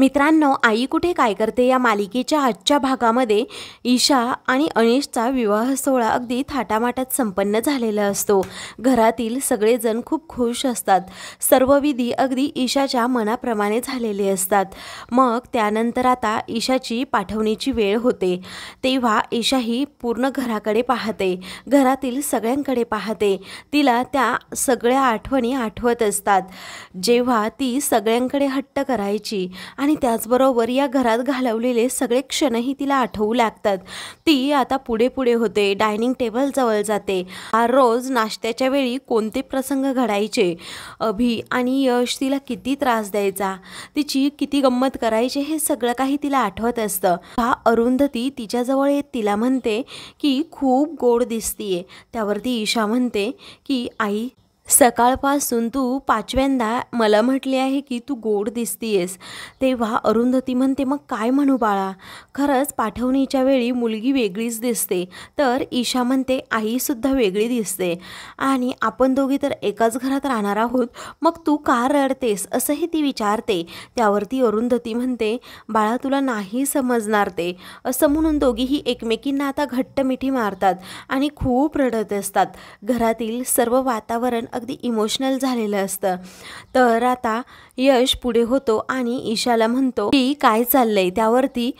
मित्रांनो आई कुठे काय करते या मालिकेच्या आजच्या भागामध्ये ईशा आणि अनिशचा विवाह सोहळा अगदी थाटामाटात संपन्न झालेला असतो घरातील सगळेजण खूप खुश असतात सर्व विधी अगदी ईशाच्या मनाप्रमाणे झालेले असतात मग त्यानंतर आता ईशाची पाठवणीची वेळ होते तेव्हा ईशा ही पूर्ण घराकडे पाहते घरातील सगळ्यांकडे पाहते तिला त्या सगळ्या आठवणी आठवत असतात जेव्हा ती सगळ्यांकडे हट्ट करायची आणि त्याचबरोबर या घरात घालवलेले सगळे क्षणही तिला आठवू लागतात ती आता पुढे पुढे होते डायनिंग टेबल जवळ जाते रोज नाश्त्याच्या वेळी कोणते प्रसंग घडायचे अभि आणि यश तिला किती त्रास द्यायचा तिची किती गंमत करायचे हे सगळं काही तिला आठवत असतं हा अरुंधती तिच्याजवळ येत तिला म्हणते की खूप गोड दिसतीये त्यावरती ईशा म्हणते की आई सकाळपासून तू पाचव्यांदा मला म्हटले आहे की तू गोड दिसतीयस तेव्हा अरुंधती म्हणते मग काय म्हणू बाळा खरंच पाठवणीच्या वेळी मुलगी वेगळीच दिसते तर ईशा म्हणते आईसुद्धा वेगळी दिसते आणि आपण दोघी तर एकाच घरात राहणार आहोत मग तू का रडतेस असंही ती विचारते त्यावरती अरुंधती म्हणते बाळा तुला नाही समजणार ते असं म्हणून दोघीही एकमेकींना आता घट्ट मिठी मारतात आणि खूप रडत असतात घरातील सर्व वातावरण अगदी इमोशनल झालेलं असतं तर आता यश पुढे होतो आणि ईशाला म्हणतो की काय चाललंय त्यावरती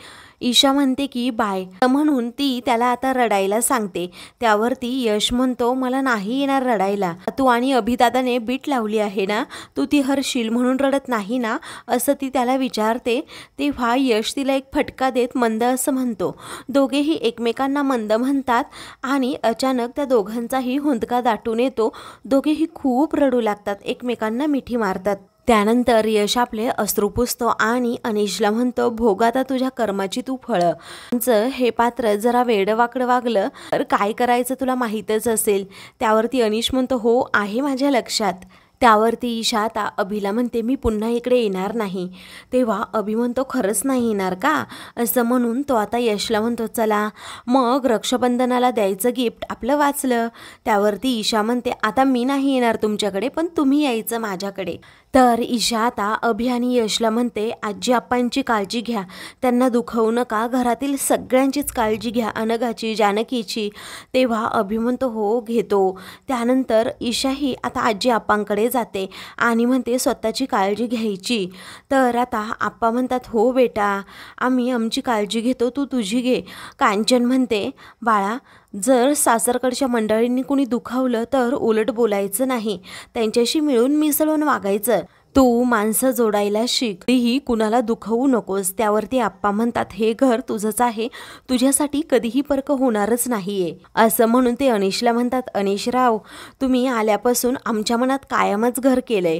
ईशा म्हणते की बाय म्हणून ती त्याला आता रडायला सांगते त्यावर ती यश म्हणतो मला नाही येणार रडायला तू आणि अभिदादाने बीट लावली आहे ना तू ती हरशील म्हणून रडत नाही ना असं ती त्याला विचारते तेव्हा यश तिला एक फटका देत मंद असं म्हणतो दोघेही एकमेकांना मंद म्हणतात आणि अचानक त्या दोघांचाही हुंदका दाटून येतो दोघेही खूप रडू लागतात एकमेकांना मिठी मारतात त्यानंतर यश आपले अश्रू आणि अनिशला म्हणतो भोग आता तुझ्या कर्माची तू फळं हे पात्र जरा वेडवाकडं वागलं तर काय करायचं तुला माहीतच असेल त्यावरती अनिश म्हणतो हो आहे माझ्या लक्षात त्यावरती ईशा आता अभिला म्हणते मी पुन्हा इकडे येणार नाही तेव्हा अभि म्हणतो खरंच नाही येणार का असं म्हणून तो आता यशला म्हणतो चला मग रक्षाबंधनाला द्यायचं गिफ्ट आपलं वाचलं त्यावरती ईशा म्हणते आता मी नाही येणार तुमच्याकडे पण तुम्ही यायचं माझ्याकडे तर ईशा आता अभि आणि यशला म्हणते आजी आप्पांची काळजी घ्या त्यांना दुखवू नका घरातील सगळ्यांचीच काळजी घ्या अनघाची जानकीची तेव्हा अभि म्हणतो हो घेतो त्यानंतर ईशा ही आता आजी आप्पांकडे जाते आणि म्हणते स्वतःची काळजी घ्यायची तर आता आप्पा म्हणतात हो बेटा आम्ही आमची काळजी घेतो तू तुझी घे कांचन म्हणते बाळा जर सासरकडच्या मंडळींनी कुणी दुखावलं तर उलट बोलायचं नाही त्यांच्याशी मिळून मिसळून वागायचं तू माणसं जोडायला शिक तीही कुणाला दुखवू नकोस त्यावरती आप्पा म्हणतात हे घर तुझंच आहे तुझ्यासाठी कधीही पर्क होणारच नाहीये असं म्हणून ते अनिशला म्हणतात अनिश राव तुम्ही आल्यापासून आमच्या मनात कायमच घर केलंय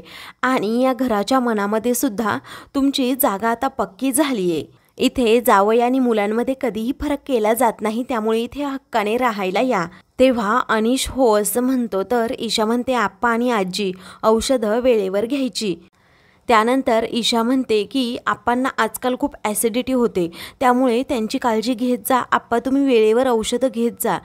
आणि या घराच्या मनामध्ये सुद्धा तुमची जागा आता पक्की झालीये इथे जावई आणि मुलांमध्ये कधीही फरक केला जात नाही त्यामुळे इथे हक्काने राहायला या तेव्हा अनिश हो असं म्हणतो तर ईशा म्हणते आप्पा आणि आजी औषधं वेळेवर घ्यायची त्यानंतर ईशा म्हणते की आप्पांना आजकाल खूप ॲसिडिटी होते त्यामुळे त्यांची काळजी घेत जा आप्पा तुम्ही वेळेवर औषधं घेत जा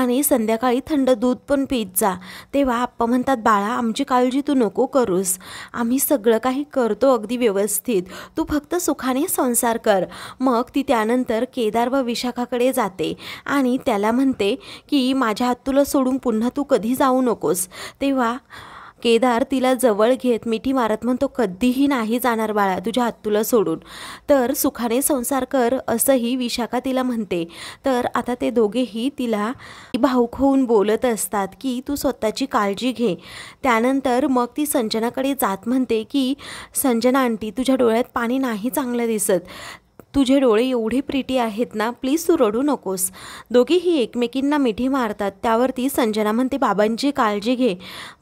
आणि संध्याकाळी थंड दूध पण पीत जा तेव्हा आप्पा म्हणतात बाळा आमची काळजी तू नको करूस आम्ही सगळं काही करतो अगदी व्यवस्थित तू फक्त सुखाने संसार कर मग ती त्यानंतर केदार व विशाखाकडे जाते आणि त्याला म्हणते की माझ्या हात तुला सोडून पुन्हा तू कधी जाऊ नकोस तेव्हा केदार तिला जवळ घेत मिठी मारत म्हणतो कधीही नाही जाणार बाळा तुझ्या तुला सोडून तर सुखाने संसार कर असंही विशाखा तिला म्हणते तर आता ते दोघेही तिला भाऊक होऊन बोलत असतात की तू स्वतःची काळजी घे त्यानंतर मग ती संजनाकडे जात म्हणते की संजना आंटी तुझ्या डोळ्यात पाणी नाही चांगलं दिसत तुझे डोळे एवढे प्रिटी आहेत ना प्लीज तू रडू नकोस दोघीही एकमेकींना मिठी मारतात त्यावरती संजना म्हणते बाबांची काळजी घे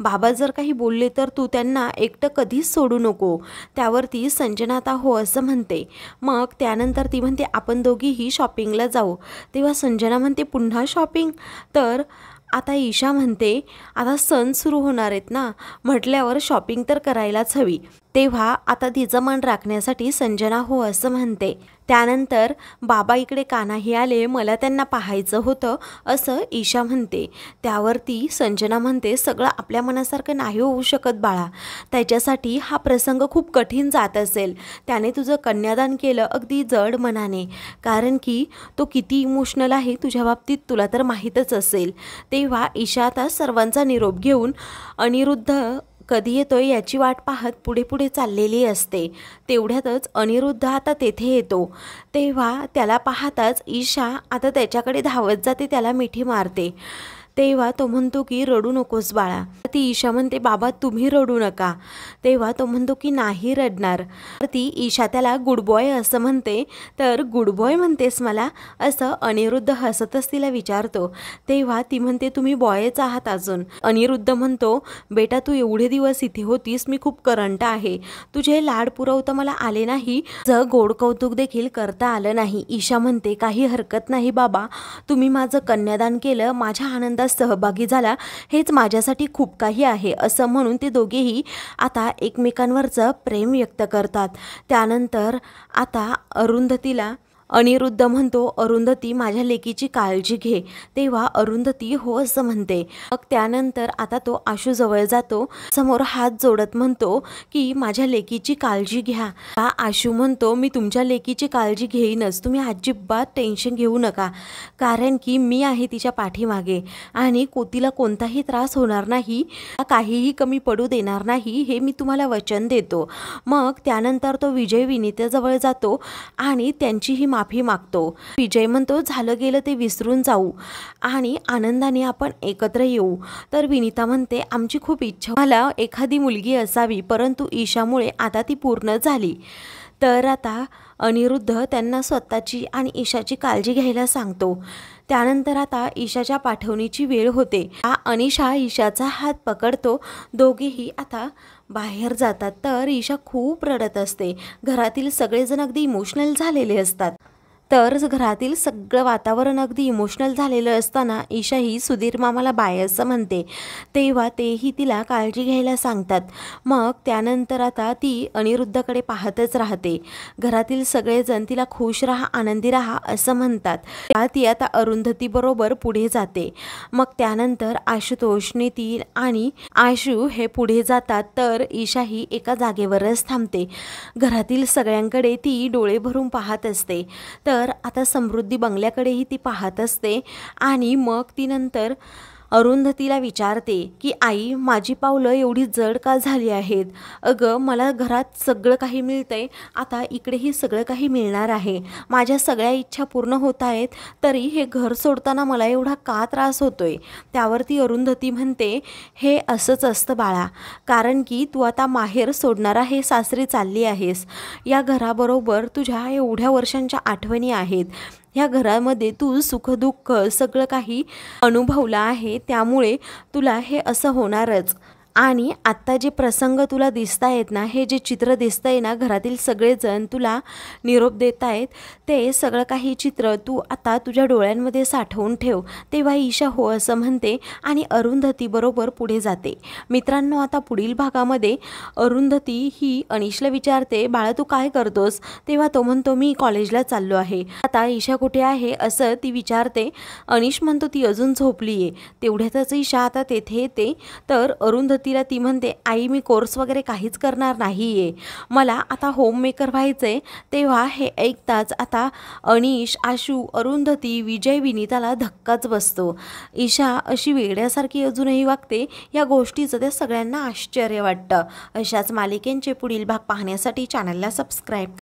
बाबा जर काही बोलले तर तू त्यांना एकटं कधीच सोडू नको त्यावरती संजना आता हो असं म्हणते मग त्यानंतर ती म्हणते आपण दोघीही शॉपिंगला जाऊ तेव्हा संजना म्हणते पुन्हा शॉपिंग तर आता ईशा म्हणते आता सण सुरू होणार आहेत ना म्हटल्यावर शॉपिंग तर करायलाच हवी तेव्हा आता तिचं मन राखण्यासाठी संजना हो असं म्हणते त्यानंतर बाबा इकडे कानाही आले मला त्यांना पाहायचं होतं असं ईशा म्हणते त्यावरती संजना म्हणते सगळं आपल्या मनासारखं नाही होऊ शकत बाळा त्याच्यासाठी हा प्रसंग खूप कठीण जात असेल त्याने तुझं कन्यादान केलं अगदी जड मनाने कारण की तो किती इमोशनल आहे तुझ्या बाबतीत तुला तर माहीतच असेल तेव्हा ईशा आता सर्वांचा निरोप घेऊन अनिरुद्ध कधी येतोय याची वाट पाहत पुढे पुढे चाललेली असते तेवढ्यातच अनिरुद्ध आता तेथे येतो तेव्हा त्याला पाहताच ईशा आता त्याच्याकडे धावत जाते त्याला मिठी मारते तेव्हा तो म्हणतो की रडू नकोस बाळा ती ईशा म्हणते बाबा तुम्ही रडू नका तेव्हा तो म्हणतो की नाही रडणार तर ती ईशा त्याला गुड बॉय असं म्हणते तर गुड बॉय म्हणतेस मला असं अनिरुद्ध हसतच तिला विचारतो तेव्हा ती म्हणते तुम्ही बॉयच आहात अजून अनिरुद्ध म्हणतो बेटा तू एवढे दिवस इथे होतीस मी खूप करंट आहे तुझे लाड पुरवतं मला आले नाही ज गोड कौतुक देखील करता आलं नाही ईशा म्हणते काही हरकत नाही बाबा तुम्ही माझं कन्यादान केलं माझ्या आनंदात सहभागी झाला हेच माझ्यासाठी खूप काही आहे असं म्हणून ते दोघेही आता एकमेकांवरचं प्रेम व्यक्त करतात त्यानंतर आता अरुंधतीला अनिरुद्ध म्हणतो अरुंधती माझ्या लेकीची काळजी घे तेव्हा अरुंधती हो असं म्हणते मग त्यानंतर आता तो आशूजवळ जातो समोर हात जोडत म्हणतो की माझ्या लेकीची काळजी घ्या हा आशू म्हणतो मी तुमच्या लेकीची काळजी घेईनच तुम्ही अजिबात टेन्शन घेऊ नका कारण की मी आहे तिच्या पाठीमागे आणि कोतीला कोणताही त्रास होणार नाही काहीही कमी पडू देणार नाही हे मी तुम्हाला वचन देतो मग त्यानंतर तो विजय विनीत्याजवळ जातो आणि त्यांचीही माफी मागतो विजय म्हणतो झालं गेलं ते विसरून जाऊ आणि आनंदाने आपण एकत्र येऊ तर विनिता म्हणते आमची खूप इच्छा मला एखादी मुलगी असावी परंतु ईशामुळे आता ती पूर्ण झाली तर आता अनिरुद्ध त्यांना स्वतःची आणि ईशाची काळजी घ्यायला सांगतो त्यानंतर आता ईशाच्या पाठवणीची वेळ होते हा अनिशा ईशाचा हात पकडतो दोघेही आता बाहेर जातात तर ईशा खूप रडत असते घरातील सगळेजण अगदी इमोशनल झालेले असतात तर घरातील सगळं वातावरण अगदी इमोशनल झालेलं असताना ईशा ही सुधीर मामाला बाय असं म्हणते तेव्हा तेही तिला काळजी घ्यायला सांगतात मग त्यानंतर आता ती अनिरुद्धकडे पाहतच राहते घरातील सगळेजण तिला खुश राहा आनंदी राहा असं म्हणतात तेव्हा ती आता अरुंधतीबरोबर पुढे जाते मग त्यानंतर आशुतोष नीती आणि आशू हे पुढे जातात तर ईशा ही एका जागेवरच थांबते घरातील सगळ्यांकडे ती डोळे भरून पाहत असते तर तर आता समृद्धी बंगल्याकडेही ती पाहत असते आणि मग ती नंतर अरुंधतीला विचारते की आई माझी पावलं एवढी जड का झाली आहेत अगं मला घरात सगळं काही मिळतंय आता इकडेही सगळं काही मिळणार आहे माझ्या सगळ्या इच्छा पूर्ण होत आहेत तरी हे घर सोडताना मला एवढा का त्रास होतोय त्यावरती अरुंधती म्हणते हे असंच असतं बाळा कारण की तू आता माहेर सोडणार आहे सासरी चालली आहेस या घराबरोबर तुझ्या एवढ्या वर्षांच्या आठवणी आहेत या घरामध्ये तू सुखदुःख सगळं काही अनुभवलं आहे त्यामुळे तुला हे असं होणारच आणि आत्ता जे प्रसंग तुला दिसता आहेत ना हे जे चित्र दिसतंय आहे ना घरातील सगळेजण तुला निरोप देत आहेत ते सगळं काही चित्र तू आता तुझ्या डोळ्यांमध्ये साठवून ठेव तेव्हा ईशा हो असं म्हणते आणि अरुंधतीबरोबर पुढे जाते मित्रांनो आता पुढील भागामध्ये अरुंधती ही अनिशला विचारते बाळा तू काय करतोस तेव्हा तो म्हणतो मी कॉलेजला चाललो आहे आता ईशा कुठे आहे असं ती विचारते अनिश म्हणतो ती अजून झोपली आहे तेवढ्यातच ईशा आता तेथे येते तर अरुंधती तिला ती म्हणते आई मी कोर्स वगैरे काहीच करणार नाही आहे मला आता होममेकर व्हायचं आहे तेव्हा हे ऐकताच आता अनिश आशू अरुंधती विजय विनीताला धक्काच बसतो ईशा अशी वेगळ्यासारखी अजूनही वागते या गोष्टीचं त्या सगळ्यांना आश्चर्य वाटतं अशाच मालिकेंचे पुढील भाग पाहण्यासाठी चॅनलला सबस्क्राईब